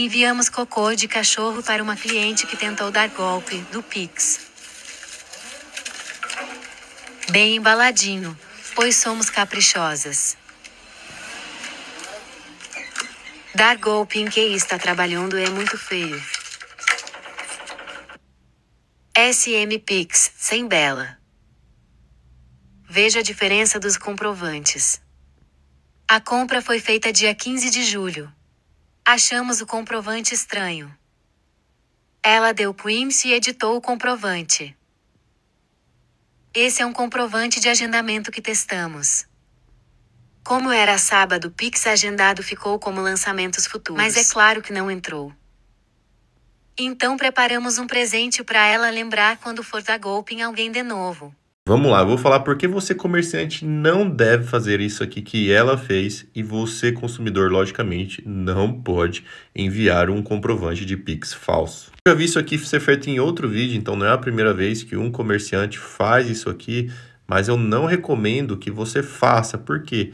Enviamos cocô de cachorro para uma cliente que tentou dar golpe do Pix. Bem embaladinho, pois somos caprichosas. Dar golpe em quem está trabalhando é muito feio. SM Pix, sem bela. Veja a diferença dos comprovantes. A compra foi feita dia 15 de julho. Achamos o comprovante estranho. Ela deu Quincy e editou o comprovante. Esse é um comprovante de agendamento que testamos. Como era sábado, Pix agendado ficou como lançamentos futuros. Mas é claro que não entrou. Então preparamos um presente para ela lembrar quando for dar golpe em alguém de novo. Vamos lá, eu vou falar por que você comerciante não deve fazer isso aqui que ela fez e você consumidor logicamente não pode enviar um comprovante de Pix falso. Eu já vi isso aqui ser feito em outro vídeo, então não é a primeira vez que um comerciante faz isso aqui, mas eu não recomendo que você faça, porque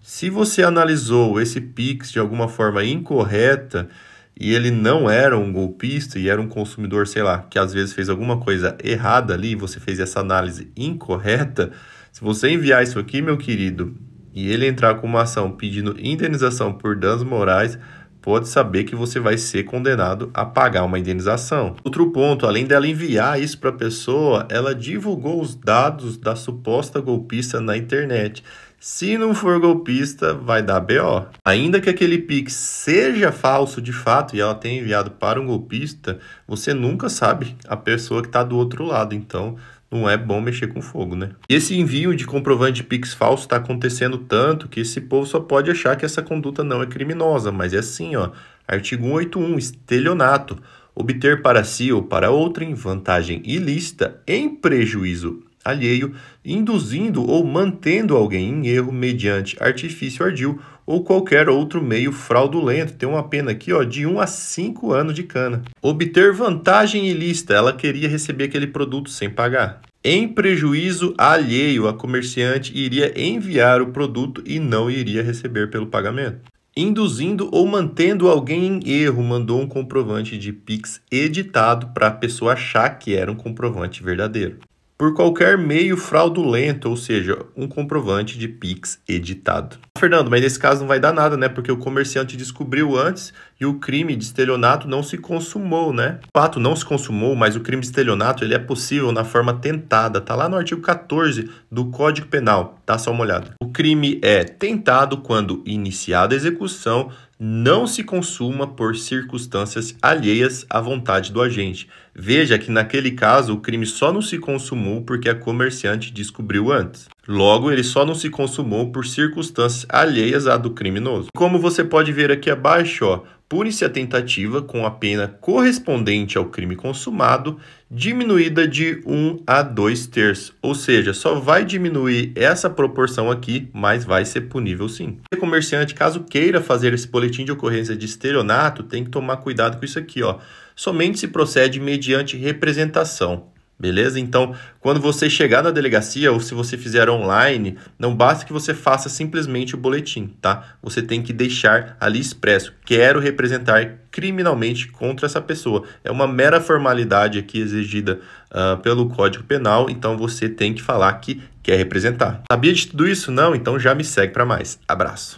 se você analisou esse Pix de alguma forma incorreta, e ele não era um golpista e era um consumidor, sei lá, que às vezes fez alguma coisa errada ali, você fez essa análise incorreta, se você enviar isso aqui, meu querido, e ele entrar com uma ação pedindo indenização por danos morais, pode saber que você vai ser condenado a pagar uma indenização. Outro ponto, além dela enviar isso para a pessoa, ela divulgou os dados da suposta golpista na internet. Se não for golpista, vai dar BO. Ainda que aquele Pix seja falso de fato e ela tenha enviado para um golpista, você nunca sabe a pessoa que está do outro lado. Então, não é bom mexer com fogo, né? Esse envio de comprovante de Pix falso está acontecendo tanto que esse povo só pode achar que essa conduta não é criminosa, mas é assim, ó. Artigo 181, estelionato. Obter para si ou para outra em vantagem ilícita em prejuízo alheio, induzindo ou mantendo alguém em erro mediante artifício ardil ou qualquer outro meio fraudulento. Tem uma pena aqui ó, de 1 a 5 anos de cana. Obter vantagem ilícita, ela queria receber aquele produto sem pagar. Em prejuízo alheio, a comerciante iria enviar o produto e não iria receber pelo pagamento induzindo ou mantendo alguém em erro, mandou um comprovante de Pix editado para a pessoa achar que era um comprovante verdadeiro por qualquer meio fraudulento, ou seja, um comprovante de Pix editado. Fernando, mas nesse caso não vai dar nada, né? Porque o comerciante descobriu antes e o crime de estelionato não se consumou, né? O fato não se consumou, mas o crime de estelionato ele é possível na forma tentada, tá lá no artigo 14 do Código Penal, dá tá, só uma olhada. O crime é tentado quando iniciada a execução não se consuma por circunstâncias alheias à vontade do agente. Veja que naquele caso o crime só não se consumou porque a comerciante descobriu antes. Logo, ele só não se consumou por circunstâncias alheias à do criminoso. Como você pode ver aqui abaixo, pune-se a tentativa com a pena correspondente ao crime consumado, diminuída de 1 a 2 terços. Ou seja, só vai diminuir essa proporção aqui, mas vai ser punível sim. O comerciante, caso queira fazer esse boletim de ocorrência de estelionato, tem que tomar cuidado com isso aqui. Ó. Somente se procede mediante representação. Beleza? Então, quando você chegar na delegacia ou se você fizer online, não basta que você faça simplesmente o boletim, tá? Você tem que deixar ali expresso: quero representar criminalmente contra essa pessoa. É uma mera formalidade aqui exigida uh, pelo Código Penal, então você tem que falar que quer representar. Sabia de tudo isso? Não? Então já me segue para mais. Abraço.